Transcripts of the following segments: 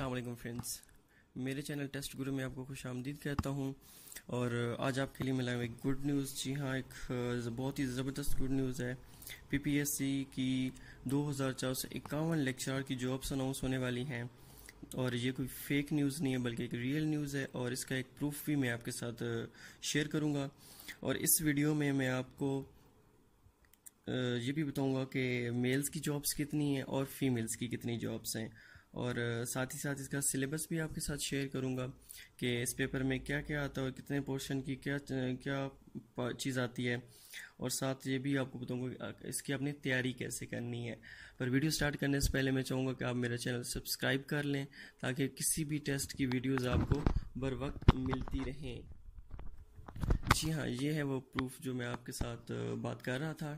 Aslam friends मेरे channel test Guru में आपको खुश आमदीद कहता हूँ और आज आपके लिए मिला हूँ एक गुड न्यूज़ जी हाँ एक बहुत ही ज़बरदस्त गुड न्यूज़ है पीपीएससी की दो हज़ार चार सौ इक्यावन लेक्चरार की जॉब्स अनाउंस होने वाली हैं और ये कोई फेक न्यूज़ नहीं है बल्कि एक रियल न्यूज़ है और इसका एक प्रूफ भी मैं आपके साथ शेयर करूँगा और इस वीडियो में मैं आपको ये भी बताऊंगा कि मेल्स की जॉब्स कितनी हैं और फीमेल्स की कितनी जॉब्स हैं और साथ ही साथ इसका सिलेबस भी आपके साथ शेयर करूँगा कि इस पेपर में क्या क्या आता है और कितने पोर्शन की क्या क्या चीज़ आती है और साथ ये भी आपको बताऊँगा इसकी अपनी तैयारी कैसे करनी है पर वीडियो स्टार्ट करने से पहले मैं चाहूँगा कि आप मेरा चैनल सब्सक्राइब कर लें ताकि किसी भी टेस्ट की वीडियोज़ आपको बर वक्त मिलती रहें जी हाँ ये है वो प्रूफ जो मैं आपके साथ बात कर रहा था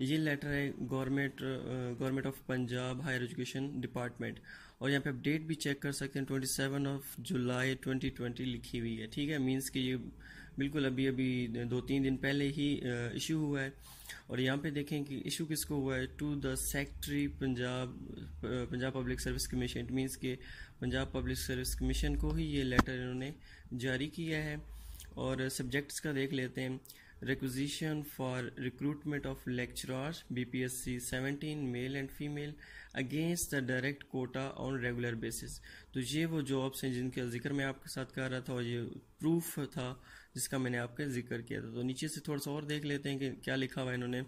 ये लेटर है government government of Punjab higher education department और यहाँ पे आप डेट भी चेक कर सकते हैं twenty seven of July twenty twenty लिखी हुई है ठीक है मीन्स कि ये बिल्कुल अभी अभी दो तीन दिन पहले ही इशू हुआ है और यहाँ पे देखें कि इशू किसको हुआ है to the secretary Punjab Punjab public service commission means के पंजाब पब्लिक सर्विस कमीशन को ही ये लेटर इन्होंने जारी किया है और सब्जेक्ट्स का देख लेते हैं requisition for recruitment of lecturers BPSC 17 male and female against the direct quota on regular basis तो ये वो जॉब्स हैं जिनका जिक्र मैं आपके साथ कर रहा था और ये प्रूफ था जिसका मैंने आपका जिक्र किया था तो नीचे से थोड़ा सा और देख लेते हैं कि क्या लिखा हुआ इन्होंने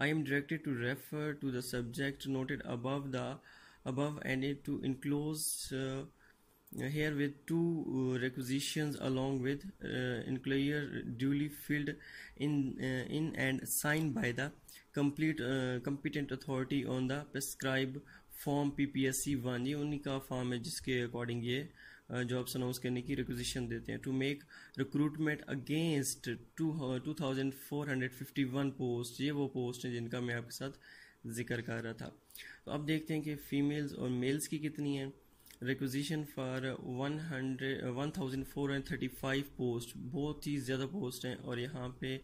I am directed to refer to the subject noted above the above and to enclose Uh, here with two uh, requisitions along with uh, enclosure duly filled in in and signed by the complete competent authority on the prescribed form PPSC one ये उन्हीं का form है जिसके according ये jobs announce करने की requisition देते हैं to make recruitment against two two thousand four hundred fifty one post ये वो पोस्ट हैं जिनका मैं आपके साथ जिक्र कर रहा था तो अब देखते हैं कि फीमेल्स और मेल्स की कितनी है requisition for one hundred one thousand four hundred thirty five post बहुत ही ज़्यादा पोस्ट हैं और यहाँ पे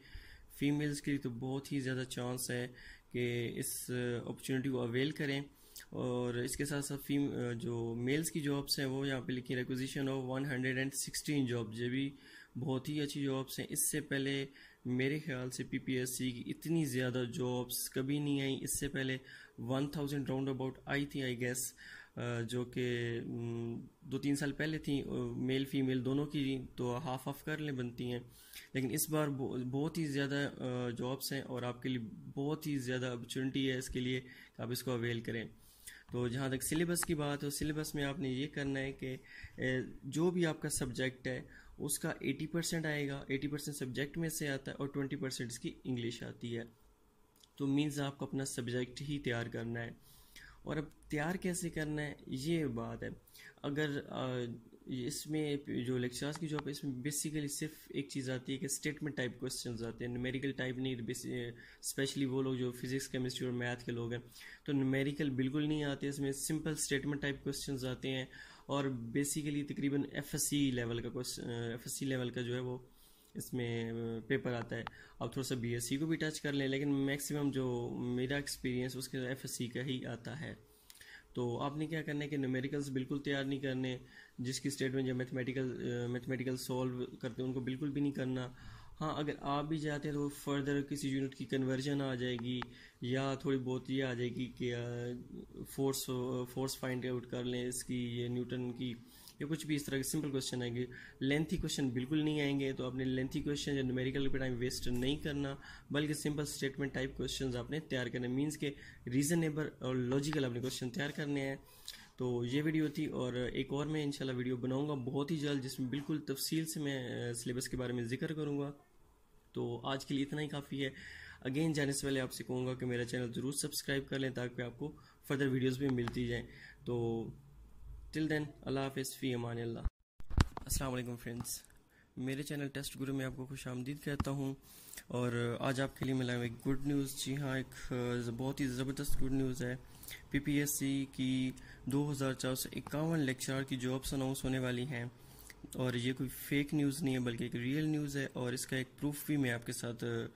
फीमेल्स के लिए तो बहुत ही ज़्यादा चांस है कि इस अपॉर्चुनिटी uh, को अवेल करें और इसके साथ साथ फीम uh, जो मेल्स की जॉब्स हैं वो यहाँ पे लिखी requisition of one hundred and sixteen job ये भी बहुत ही अच्छी जॉब्स हैं इससे पहले मेरे ख्याल से पीपीएससी की इतनी ज़्यादा जॉब्स कभी नहीं आई इससे पहले वन थाउजेंड राउंड अबाउट आई थी आई गेस जो कि दो तीन साल पहले थी मेल फीमेल दोनों की तो हाफ हाफ कर लें बनती हैं लेकिन इस बार बहुत ही ज़्यादा जॉब्स हैं और आपके लिए बहुत ही ज़्यादा अपॉर्चुनिटी है इसके लिए आप इसको अवेल करें तो जहाँ तक सिलेबस की बात हो सिलेबस में आपने ये करना है कि जो भी आपका सब्जेक्ट है उसका 80 परसेंट आएगा 80 परसेंट सब्जेक्ट में से आता है और 20 परसेंट इसकी इंग्लिश आती है तो मीन्स आपको अपना सब्जेक्ट ही तैयार करना है और अब तैयार कैसे करना है ये बात है अगर इसमें जो लेक्चर्स की जॉब है इसमें बेसिकली सिर्फ एक चीज़ आती है कि स्टेटमेंट टाइप क्वेश्चन आते हैं न्यूमेरिकल टाइप नहीं स्पेशली वो लोग जो फिजिक्स केमिस्ट्री और मैथ के लोग हैं तो न्यूमेरिकल बिल्कुल नहीं आते इसमें सिंपल स्टेटमेंट टाइप क्वेश्चन आते हैं और बेसिकली तकरीबन एफ लेवल का क्वेश्चन एफ लेवल का जो है वो इसमें पेपर आता है अब थोड़ा सा बीएससी को भी टच कर लें लेकिन मैक्सिमम जो मेरा एक्सपीरियंस उसके एफएससी का ही आता है तो आपने क्या करना है कि न्यूमेरिकल्स बिल्कुल तैयार नहीं करने जिसकी स्टेटमेंट जो मैथमेटिकल मैथमेटिकल सॉल्व करते हैं उनको बिल्कुल भी नहीं करना हाँ अगर आप भी जाते हैं तो फर्दर किसी यूनिट की कन्वर्जन आ जाएगी या थोड़ी बहुत ये आ जाएगी कि फोर्स फोर्स फाइंड आउट कर लें इसकी ये न्यूटन की या कुछ भी इस तरह के सिंपल क्वेश्चन आएंगे लेंथी क्वेश्चन बिल्कुल नहीं आएंगे तो आपने लेंथी क्वेश्चन या न्यूमेरिकल पे टाइम वेस्ट नहीं करना बल्कि सिंपल स्टेटमेंट टाइप क्वेश्चन आपने तैयार करने मीन्स के रीजनेबल और लॉजिकल अपने क्वेश्चन तैयार करने हैं तो ये वीडियो थी और एक और मैं इंशाल्लाह वीडियो बनाऊंगा बहुत ही जल्द जिसमें बिल्कुल तफसील से मैं सिलेबस के बारे में जिक्र करूंगा तो आज के लिए इतना ही काफ़ी है अगेन जाने से पहले आपसे कहूँगा कि मेरा चैनल ज़रूर सब्सक्राइब कर लें ताकि आपको फर्दर वीडियोज़ भी मिलती जाएँ तो टिल देन अल्लाह हाफ़ फ़ी अमान अस्सलाम फ्रेंड्स मेरे चैनल टेस्ट गुरु में आपको खुश आमदीद कहता हूँ और आज आपके लिए मिला लाया एक गुड न्यूज़ जी हाँ एक बहुत ही ज़बरदस्त गुड न्यूज़ है पीपीएससी की दो हज़ार चार सौ इक्यावन लेक्चरार की जॉब्स अनाउंस होने वाली हैं और ये कोई फेक न्यूज़ नहीं है बल्कि एक रियल न्यूज़ है और इसका एक प्रूफ भी मैं आपके साथ